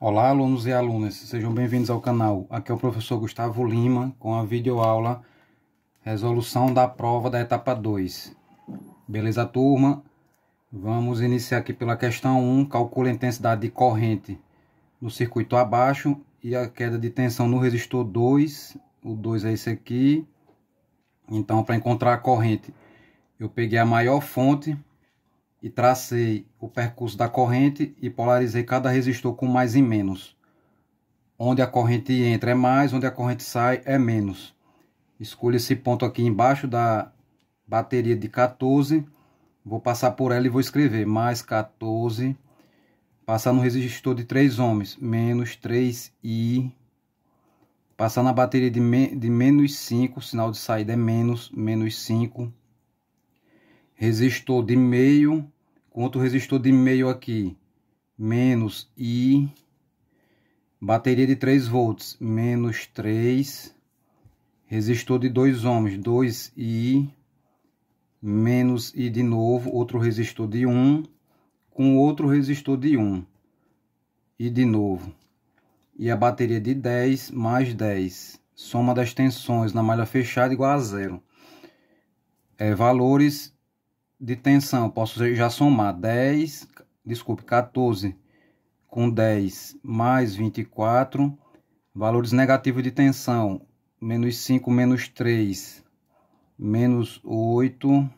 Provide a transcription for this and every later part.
Olá, alunos e alunas, sejam bem-vindos ao canal. Aqui é o professor Gustavo Lima com a videoaula Resolução da prova da etapa 2. Beleza, turma? Vamos iniciar aqui pela questão 1. Calcule a intensidade de corrente no circuito abaixo e a queda de tensão no resistor 2. O 2 é esse aqui. Então, para encontrar a corrente, eu peguei a maior fonte e tracei o percurso da corrente e polarizei cada resistor com mais e menos. Onde a corrente entra é mais, onde a corrente sai é menos. Escolho esse ponto aqui embaixo da bateria de 14, vou passar por ela e vou escrever mais 14, passar no resistor de 3 ohms, menos 3i, passar na bateria de, me, de menos 5, sinal de saída é menos, menos 5, resistor de meio, quanto resistor de meio aqui, menos I, bateria de 3 volts, menos 3, resistor de 2 ohms, 2I, menos I de novo, outro resistor de 1, com outro resistor de 1, e de novo, e a bateria de 10 mais 10, soma das tensões na malha fechada igual a zero. É, valores de tensão, posso já somar 10, desculpe, 14 com 10 mais 24. Valores negativos de tensão, menos 5, menos 3, menos 8.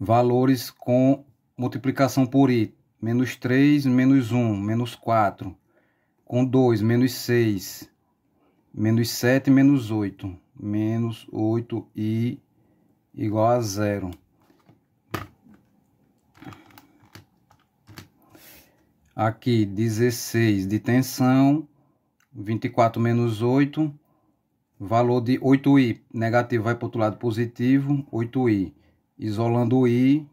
Valores com multiplicação por i, menos 3, menos 1, menos 4. Com 2, menos 6, menos 7, menos 8. Menos 8i igual a zero. Aqui 16 de tensão, 24 menos 8, valor de 8i negativo vai para o outro lado positivo, 8i. Isolando o i,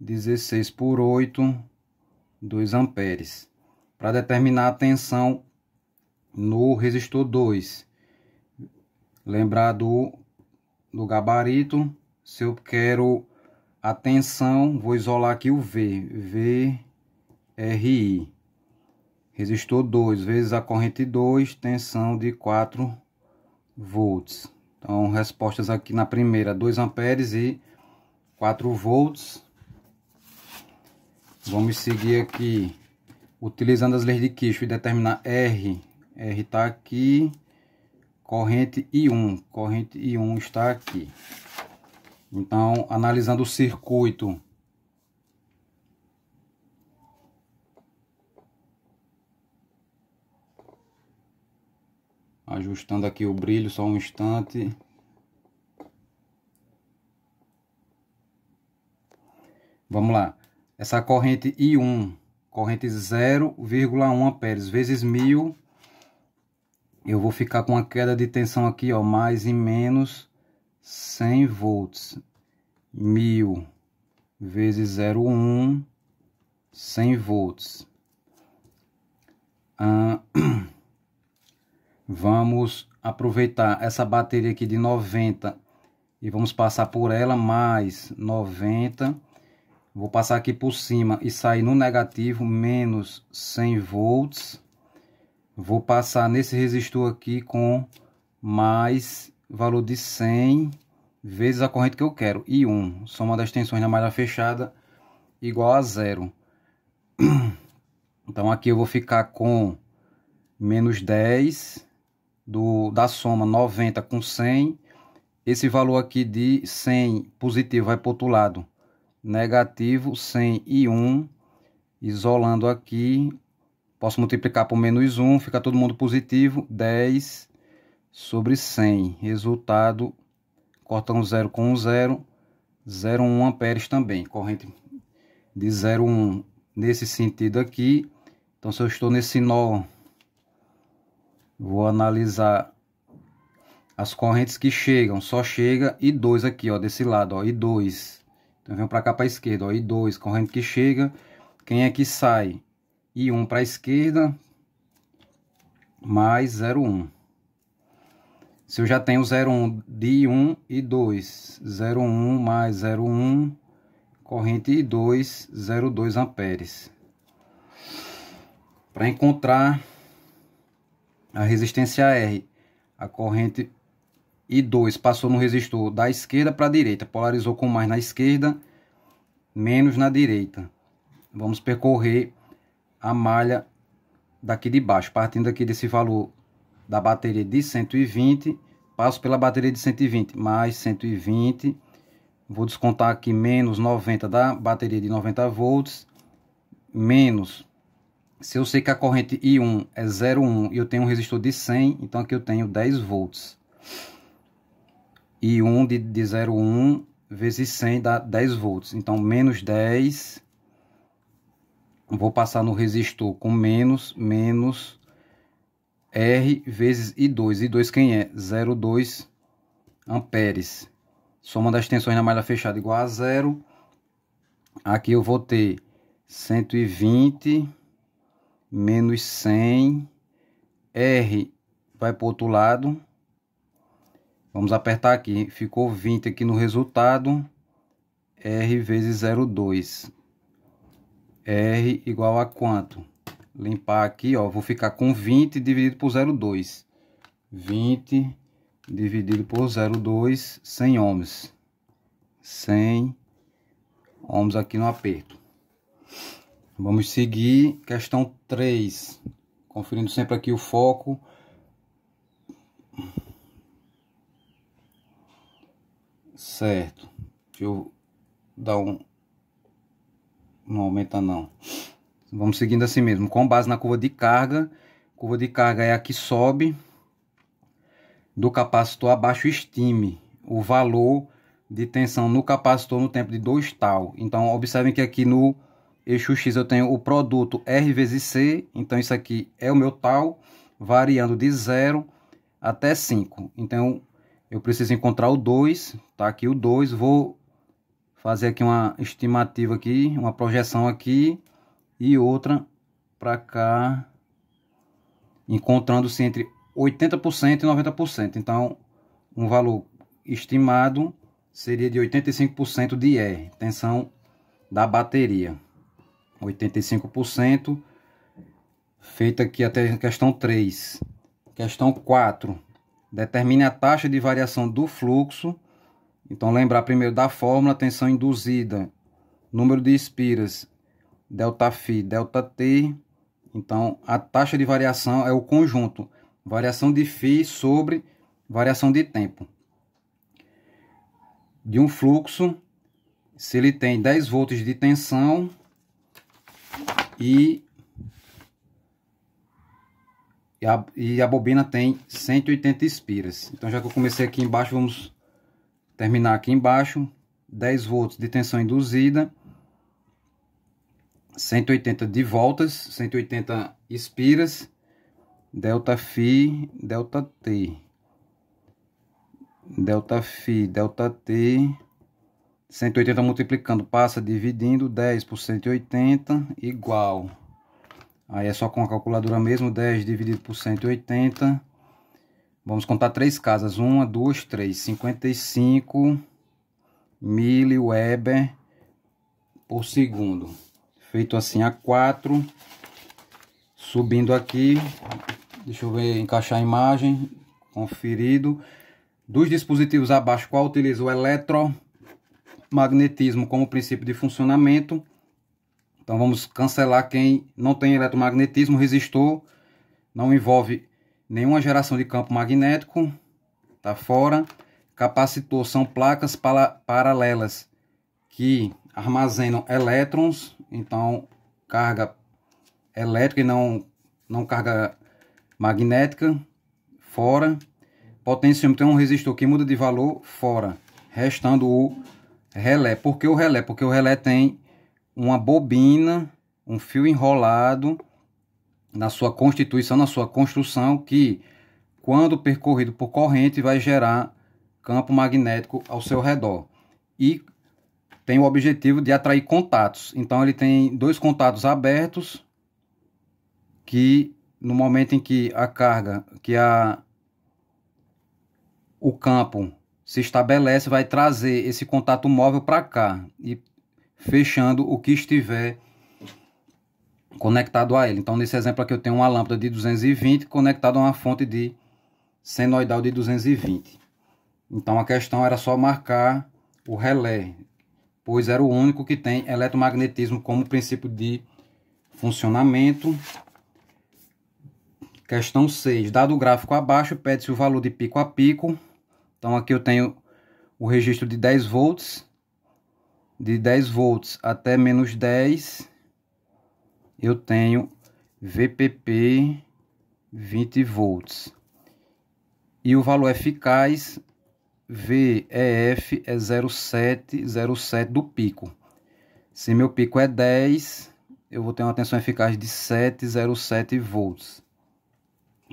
16 por 8, 2 amperes. Para determinar a tensão no resistor 2. Lembrar do, do gabarito, se eu quero a tensão, vou isolar aqui o V. V RI. Resistor 2 vezes a corrente 2, tensão de 4 volts. Então, respostas aqui na primeira, 2 amperes e 4 volts. Vamos seguir aqui, utilizando as leis de Kirchhoff, determinar R. R está aqui, corrente I1, corrente I1 está aqui. Então, analisando o circuito ajustando aqui o brilho só um instante vamos lá essa corrente I1 corrente 0,1 amperes vezes 1000 eu vou ficar com a queda de tensão aqui ó mais e menos 100 volts 1000 vezes 0,1 100 volts ah, Vamos aproveitar essa bateria aqui de 90 e vamos passar por ela mais 90. Vou passar aqui por cima e sair no negativo, menos 100 volts. Vou passar nesse resistor aqui com mais valor de 100 vezes a corrente que eu quero, e 1. Soma das tensões na malha fechada igual a zero. Então aqui eu vou ficar com menos 10 do, da soma 90 com 100, esse valor aqui de 100 positivo vai para o outro lado, negativo 100 e 1, isolando aqui, posso multiplicar por menos 1, fica todo mundo positivo, 10 sobre 100, resultado, corta um zero com um zero, 0,1 amperes também, corrente de 0,1 nesse sentido aqui, então se eu estou nesse nó Vou analisar as correntes que chegam. Só chega I2 aqui, ó, desse lado, ó, I2. Então, vem para cá para a esquerda, ó, I2, corrente que chega. Quem é que sai? I1 para a esquerda, mais 0,1. Se eu já tenho 0,1 de I1 e 2, 0,1 mais 0,1, corrente I2, 0,2 amperes. Para encontrar a resistência é R, a corrente I2 passou no resistor da esquerda para a direita, polarizou com mais na esquerda, menos na direita. Vamos percorrer a malha daqui de baixo, partindo aqui desse valor da bateria de 120, passo pela bateria de 120, mais 120, vou descontar aqui menos 90 da bateria de 90 volts, menos se eu sei que a corrente I1 é 0,1 e eu tenho um resistor de 100, então aqui eu tenho 10 volts. I1 de, de 0,1 vezes 100 dá 10 volts. Então, menos 10. Vou passar no resistor com menos, menos R vezes I2. I2 quem é? 0,2 amperes. Soma das tensões na malha fechada igual a zero. Aqui eu vou ter 120 menos 100, R vai para o outro lado, vamos apertar aqui, ficou 20 aqui no resultado, R vezes 0,2, R igual a quanto? Limpar aqui, ó, vou ficar com 20 dividido por 0,2, 20 dividido por 0,2, 100 ohms, 100 ohms aqui no aperto. Vamos seguir questão 3, conferindo sempre aqui o foco. Certo, deixa eu dar um... Não aumenta não. Vamos seguindo assim mesmo, com base na curva de carga. Curva de carga é a que sobe do capacitor abaixo estime o valor de tensão no capacitor no tempo de 2 tal. Então, observem que aqui no eixo X eu tenho o produto R vezes C, então isso aqui é o meu tal, variando de 0 até 5. Então, eu preciso encontrar o 2, tá aqui o 2, vou fazer aqui uma estimativa aqui, uma projeção aqui e outra para cá, encontrando-se entre 80% e 90%. Então, um valor estimado seria de 85% de R, tensão da bateria. 85%. Feita aqui até a questão 3. Questão 4. Determine a taxa de variação do fluxo. Então, lembrar primeiro da fórmula, tensão induzida, número de espiras, delta φ, delta t. Então, a taxa de variação é o conjunto, variação de φ sobre variação de tempo. De um fluxo, se ele tem 10 volts de tensão, e e a, e a, bobina tem 180 espiras. Então já que eu comecei aqui embaixo, vamos terminar aqui embaixo. 10 volts de tensão induzida. 180 de voltas, 180 espiras. Delta Φ, delta T. Delta Φ, delta T, 180 multiplicando, passa dividindo, 10 por 180 igual. Aí é só com a calculadora mesmo, 10 dividido por 180. Vamos contar três casas, 1, 2, 3, 55 miliweber por segundo. Feito assim a 4, subindo aqui, deixa eu ver, encaixar a imagem, conferido. Dos dispositivos abaixo, qual utiliza o eletro? magnetismo como princípio de funcionamento. Então vamos cancelar quem não tem eletromagnetismo, resistor, não envolve nenhuma geração de campo magnético, Está fora. Capacitor são placas paralelas que armazenam elétrons, então carga elétrica e não, não carga magnética, fora. Potenciômetro é um resistor que muda de valor, fora, restando o relé. Por que o relé? Porque o relé tem uma bobina, um fio enrolado na sua constituição, na sua construção, que quando percorrido por corrente vai gerar campo magnético ao seu redor. E tem o objetivo de atrair contatos. Então ele tem dois contatos abertos que no momento em que a carga, que a o campo se estabelece, vai trazer esse contato móvel para cá e fechando o que estiver conectado a ele. Então, nesse exemplo aqui, eu tenho uma lâmpada de 220 conectada a uma fonte de senoidal de 220. Então, a questão era só marcar o relé, pois era o único que tem eletromagnetismo como princípio de funcionamento. Questão 6. Dado o gráfico abaixo, pede-se o valor de pico a pico então aqui eu tenho o registro de 10 volts, de 10 volts até menos 10, eu tenho VPP 20 volts. E o valor eficaz VEF é 0,707 do pico. Se meu pico é 10, eu vou ter uma tensão eficaz de 7,07 volts.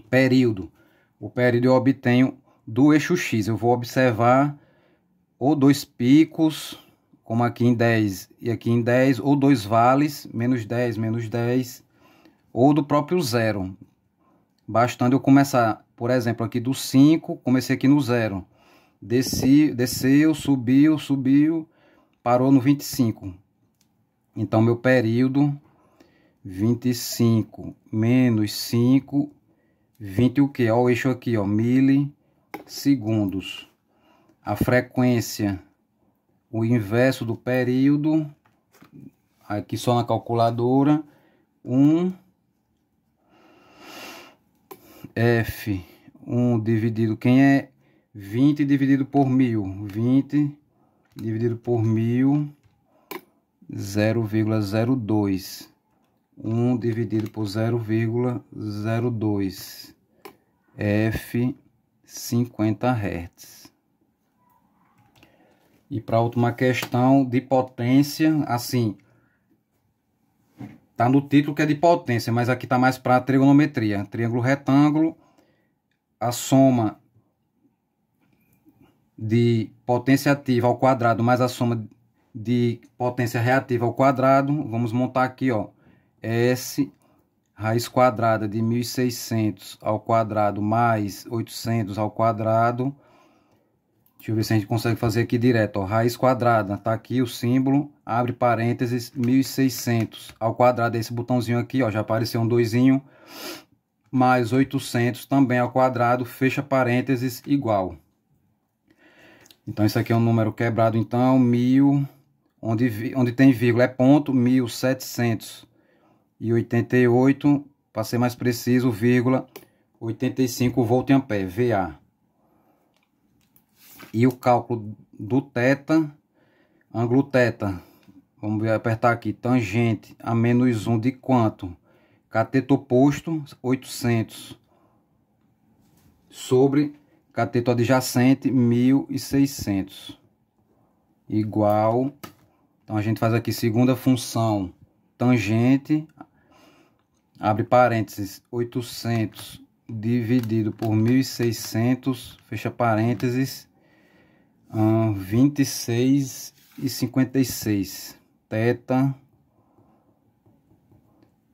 Período. O período eu obtenho do eixo X. Eu vou observar ou dois picos, como aqui em 10 e aqui em 10, ou dois vales, menos 10, menos 10, ou do próprio zero. Bastando eu começar, por exemplo, aqui do 5, comecei aqui no zero. Desci, desceu, subiu, subiu, parou no 25. Então, meu período, 25 menos 5, 20 o que? Ó, o eixo aqui, ó, mili, segundos. A frequência, o inverso do período, aqui só na calculadora, 1 F, 1 dividido, quem é 20 dividido por mil, 20 dividido por mil, 0,02. 1 dividido por 0,02 F 50 Hz. E para a última questão de potência, assim, tá no título que é de potência, mas aqui tá mais para trigonometria, triângulo retângulo, a soma de potência ativa ao quadrado mais a soma de potência reativa ao quadrado, vamos montar aqui, ó, S Raiz quadrada de 1.600 ao quadrado mais 800 ao quadrado. Deixa eu ver se a gente consegue fazer aqui direto. Ó, raiz quadrada, tá aqui o símbolo, abre parênteses, 1.600 ao quadrado. Esse botãozinho aqui, ó, já apareceu um doisinho. Mais 800 também ao quadrado, fecha parênteses, igual. Então, isso aqui é um número quebrado, então, 1.000, onde, onde tem vírgula é ponto, 1.700 e 88, para ser mais preciso, vírgula 85 voltampere, VA. E o cálculo do teta, ângulo teta, vamos apertar aqui, tangente a menos 1 de quanto? Cateto oposto, 800, sobre cateto adjacente, 1600, igual, então a gente faz aqui segunda função, tangente abre parênteses, 800 dividido por 1.600, fecha parênteses, hum, 26 e 56, teta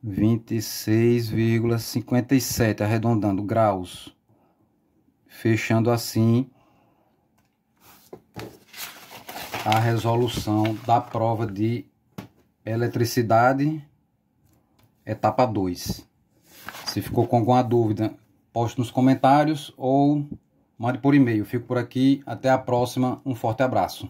26,57, arredondando graus, fechando assim a resolução da prova de eletricidade etapa 2. Se ficou com alguma dúvida, poste nos comentários ou mande por e-mail. Fico por aqui, até a próxima, um forte abraço.